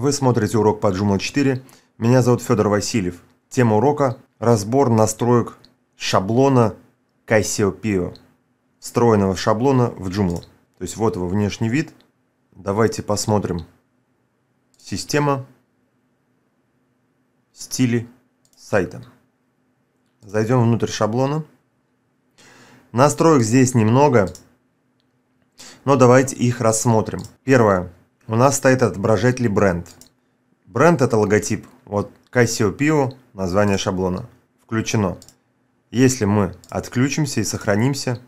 Вы смотрите урок по Joomla 4. Меня зовут Федор Васильев. Тема урока – разбор настроек шаблона Cassiopeia, встроенного шаблона в Joomla. То есть вот его внешний вид. Давайте посмотрим. Система, стили сайта. Зайдем внутрь шаблона. Настроек здесь немного, но давайте их рассмотрим. Первое – у нас стоит отображатель бренд. Бренд это логотип. Вот Casio Pio, название шаблона, включено. Если мы отключимся и сохранимся,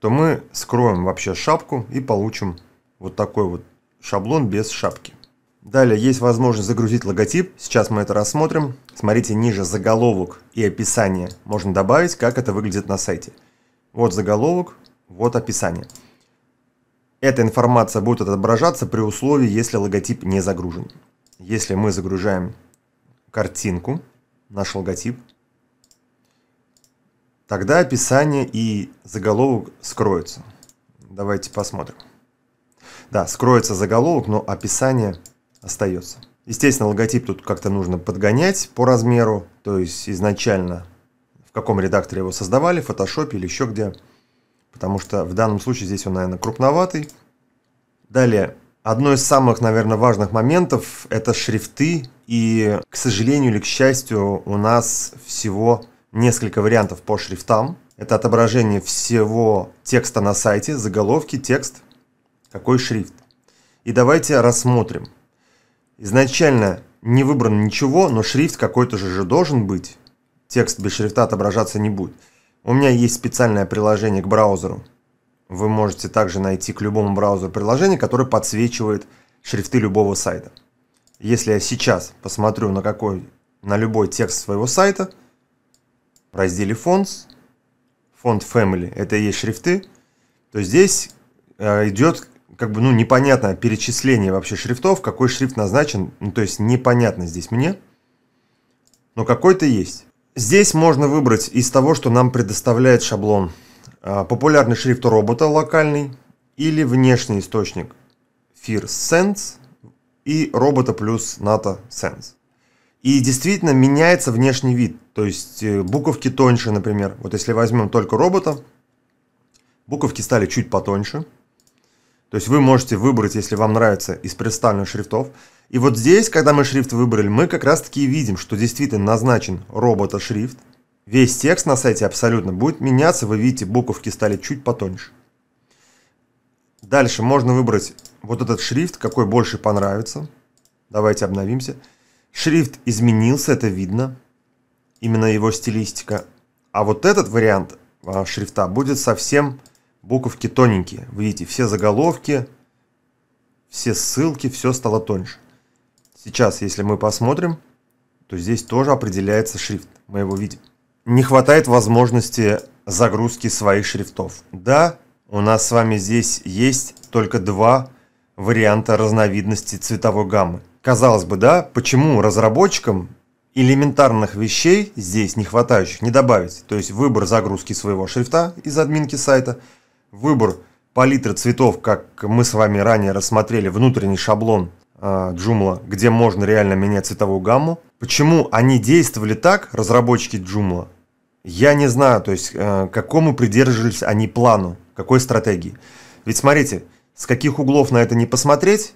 то мы скроем вообще шапку и получим вот такой вот шаблон без шапки. Далее есть возможность загрузить логотип. Сейчас мы это рассмотрим. Смотрите, ниже заголовок и описание можно добавить, как это выглядит на сайте. Вот заголовок, вот описание. Эта информация будет отображаться при условии, если логотип не загружен. Если мы загружаем картинку, наш логотип, тогда описание и заголовок скроются. Давайте посмотрим. Да, скроется заголовок, но описание остается. Естественно, логотип тут как-то нужно подгонять по размеру, то есть изначально в каком редакторе его создавали, в Photoshop или еще где потому что в данном случае здесь он, наверное, крупноватый. Далее, одно из самых, наверное, важных моментов – это шрифты, и, к сожалению или к счастью, у нас всего несколько вариантов по шрифтам. Это отображение всего текста на сайте, заголовки, текст, какой шрифт. И давайте рассмотрим. Изначально не выбрано ничего, но шрифт какой-то же должен быть. Текст без шрифта отображаться не будет. У меня есть специальное приложение к браузеру. Вы можете также найти к любому браузеру приложение, которое подсвечивает шрифты любого сайта. Если я сейчас посмотрю на какой, на любой текст своего сайта, в разделе Fonts, фонд Family, это и есть шрифты, то здесь э, идет как бы ну непонятное перечисление вообще шрифтов, какой шрифт назначен, ну то есть непонятно здесь мне, но какой-то есть. Здесь можно выбрать из того, что нам предоставляет шаблон. А, популярный шрифт робота локальный или внешний источник Fear Sense и робота плюс NATO Sense. И действительно меняется внешний вид, то есть э, буковки тоньше, например. Вот если возьмем только робота, буковки стали чуть потоньше. То есть вы можете выбрать, если вам нравится, из представленных шрифтов. И вот здесь, когда мы шрифт выбрали, мы как раз таки видим, что действительно назначен робота шрифт. Весь текст на сайте абсолютно будет меняться, вы видите, буковки стали чуть потоньше. Дальше можно выбрать вот этот шрифт, какой больше понравится. Давайте обновимся. Шрифт изменился, это видно. Именно его стилистика. А вот этот вариант а, шрифта будет совсем буковки тоненькие. Видите, все заголовки, все ссылки, все стало тоньше. Сейчас, если мы посмотрим, то здесь тоже определяется шрифт. Мы его видим. Не хватает возможности загрузки своих шрифтов. Да, у нас с вами здесь есть только два варианта разновидности цветовой гаммы. Казалось бы, да, почему разработчикам элементарных вещей здесь не хватающих не добавить? То есть выбор загрузки своего шрифта из админки сайта, выбор палитры цветов, как мы с вами ранее рассмотрели, внутренний шаблон Joomla, а, где можно реально менять цветовую гамму. Почему они действовали так, разработчики Joomla, я не знаю, то есть э, к какому придерживались они плану, какой стратегии. Ведь смотрите, с каких углов на это не посмотреть,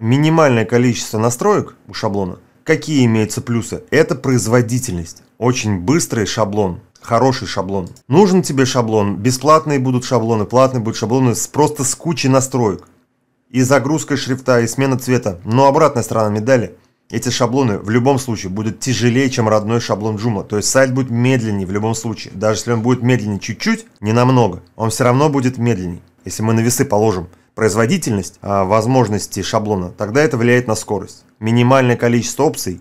минимальное количество настроек у шаблона, какие имеются плюсы? Это производительность. Очень быстрый шаблон, хороший шаблон. Нужен тебе шаблон, бесплатные будут шаблоны, платные будут шаблоны, просто с кучей настроек и загрузка шрифта, и смена цвета. Но обратная сторона медали. Эти шаблоны в любом случае будут тяжелее, чем родной шаблон Joomla. То есть сайт будет медленнее в любом случае. Даже если он будет медленнее чуть-чуть, не намного, он все равно будет медленнее. Если мы на весы положим производительность а, возможности шаблона, тогда это влияет на скорость. Минимальное количество опций,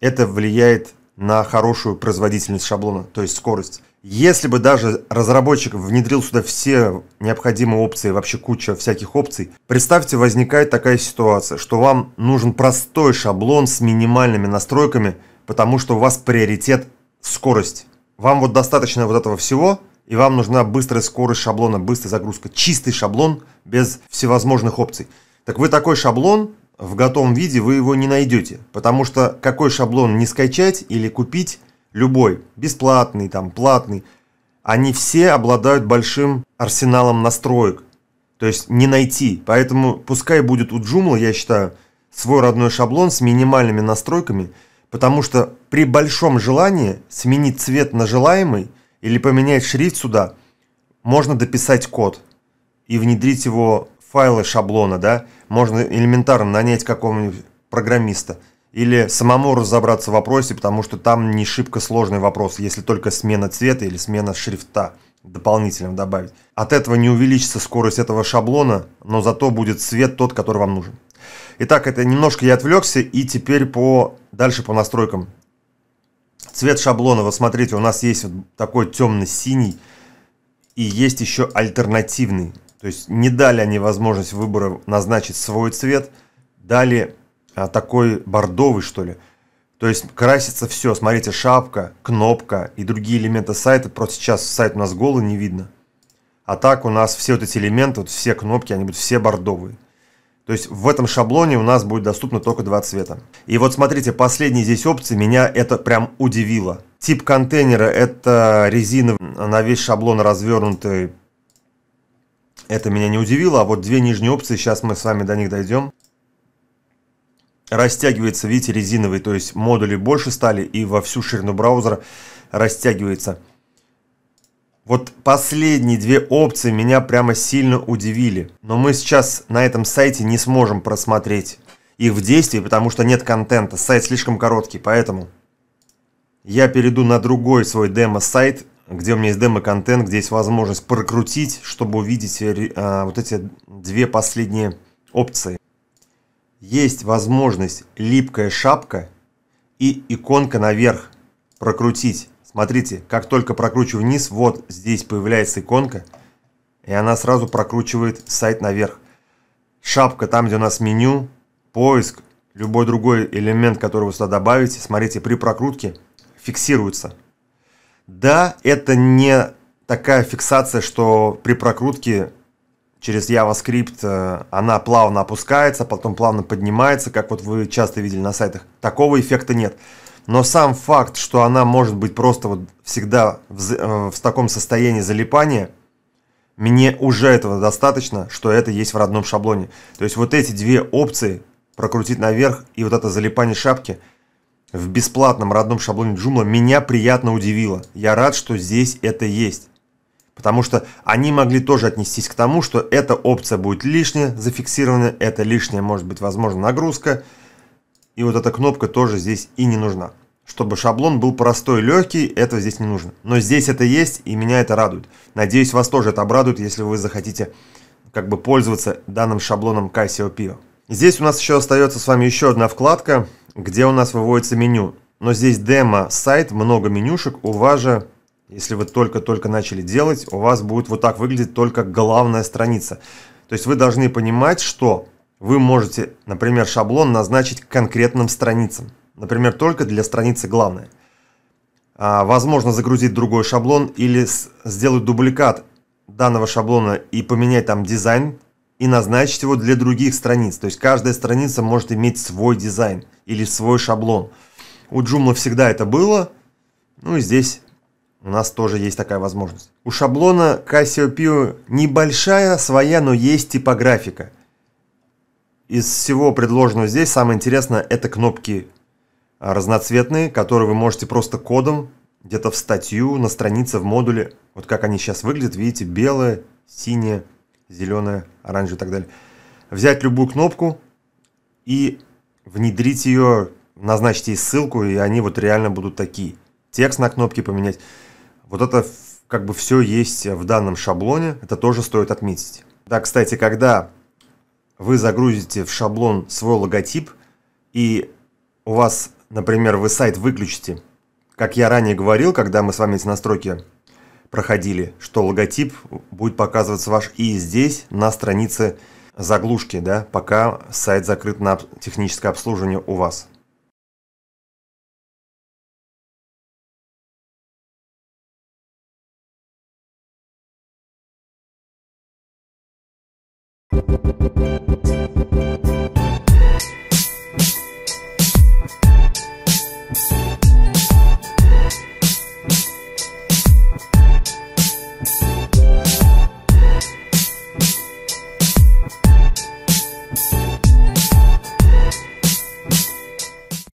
это влияет на хорошую производительность шаблона, то есть скорость. Если бы даже разработчик внедрил сюда все необходимые опции, вообще куча всяких опций, представьте, возникает такая ситуация, что вам нужен простой шаблон с минимальными настройками, потому что у вас приоритет скорость. Вам вот достаточно вот этого всего, и вам нужна быстрая скорость шаблона, быстрая загрузка, чистый шаблон без всевозможных опций. Так вы такой шаблон в готовом виде вы его не найдете, потому что какой шаблон не скачать или купить – любой, бесплатный, там, платный, они все обладают большим арсеналом настроек. То есть не найти. Поэтому пускай будет у Joomla, я считаю, свой родной шаблон с минимальными настройками, потому что при большом желании сменить цвет на желаемый или поменять шрифт сюда, можно дописать код и внедрить его в файлы шаблона, да, можно элементарно нанять какого-нибудь программиста – или самому разобраться в вопросе, потому что там не шибко сложный вопрос, если только смена цвета или смена шрифта дополнительно добавить. От этого не увеличится скорость этого шаблона, но зато будет цвет тот, который вам нужен. Итак, это немножко я отвлекся, и теперь по дальше по настройкам. Цвет шаблона, вот смотрите, у нас есть вот такой темно-синий, и есть еще альтернативный. То есть не дали они возможность выбора назначить свой цвет, дали а такой бордовый, что ли. То есть красится все. Смотрите, шапка, кнопка и другие элементы сайта. Просто сейчас сайт у нас голый, не видно. А так у нас все вот эти элементы, вот все кнопки, они будут все бордовые. То есть в этом шаблоне у нас будет доступно только два цвета. И вот смотрите, последние здесь опции меня это прям удивило. Тип контейнера это резина на весь шаблон развернутый. Это меня не удивило, а вот две нижние опции, сейчас мы с вами до них дойдем растягивается, видите, резиновый, то есть модули больше стали и во всю ширину браузера растягивается. Вот последние две опции меня прямо сильно удивили. Но мы сейчас на этом сайте не сможем просмотреть их в действии, потому что нет контента. Сайт слишком короткий, поэтому я перейду на другой свой демо-сайт, где у меня есть демо-контент, где есть возможность прокрутить, чтобы увидеть э, вот эти две последние опции есть возможность липкая шапка и иконка наверх прокрутить. Смотрите, как только прокручу вниз, вот здесь появляется иконка, и она сразу прокручивает сайт наверх. Шапка там, где у нас меню, поиск, любой другой элемент, который вы сюда добавите, смотрите, при прокрутке фиксируется. Да, это не такая фиксация, что при прокрутке через JavaScript э, она плавно опускается, потом плавно поднимается, как вот вы часто видели на сайтах. Такого эффекта нет. Но сам факт, что она может быть просто вот всегда в, э, в таком состоянии залипания, мне уже этого достаточно, что это есть в родном шаблоне. То есть вот эти две опции, прокрутить наверх и вот это залипание шапки, в бесплатном родном шаблоне Joomla меня приятно удивило. Я рад, что здесь это есть. Потому что они могли тоже отнестись к тому, что эта опция будет лишняя, зафиксирована, это лишняя может быть, возможно, нагрузка. И вот эта кнопка тоже здесь и не нужна. Чтобы шаблон был простой и легкий, этого здесь не нужно. Но здесь это есть, и меня это радует. Надеюсь, вас тоже это обрадует, если вы захотите как бы пользоваться данным шаблоном Cassiopeia. Здесь у нас еще остается с вами еще одна вкладка, где у нас выводится меню. Но здесь демо-сайт, много менюшек, у вас же если вы только-только начали делать, у вас будет вот так выглядеть только главная страница. То есть вы должны понимать, что вы можете, например, шаблон назначить к конкретным страницам. Например, только для страницы главной. А, возможно, загрузить другой шаблон или сделать дубликат данного шаблона и поменять там дизайн и назначить его для других страниц. То есть каждая страница может иметь свой дизайн или свой шаблон. У Joomla всегда это было. Ну и здесь у нас тоже есть такая возможность. У шаблона Casio небольшая своя, но есть типографика. Из всего предложенного здесь самое интересное это кнопки а, разноцветные, которые вы можете просто кодом где-то в статью, на странице, в модуле. Вот как они сейчас выглядят, видите, белое, синее, зеленое, оранжевое и так далее. Взять любую кнопку и внедрить ее, назначить ей ссылку, и они вот реально будут такие. Текст на кнопке поменять. Вот это как бы все есть в данном шаблоне, это тоже стоит отметить. Да, кстати, когда вы загрузите в шаблон свой логотип, и у вас, например, вы сайт выключите, как я ранее говорил, когда мы с вами эти настройки проходили, что логотип будет показываться ваш и здесь, на странице заглушки, да, пока сайт закрыт на техническое обслуживание у вас.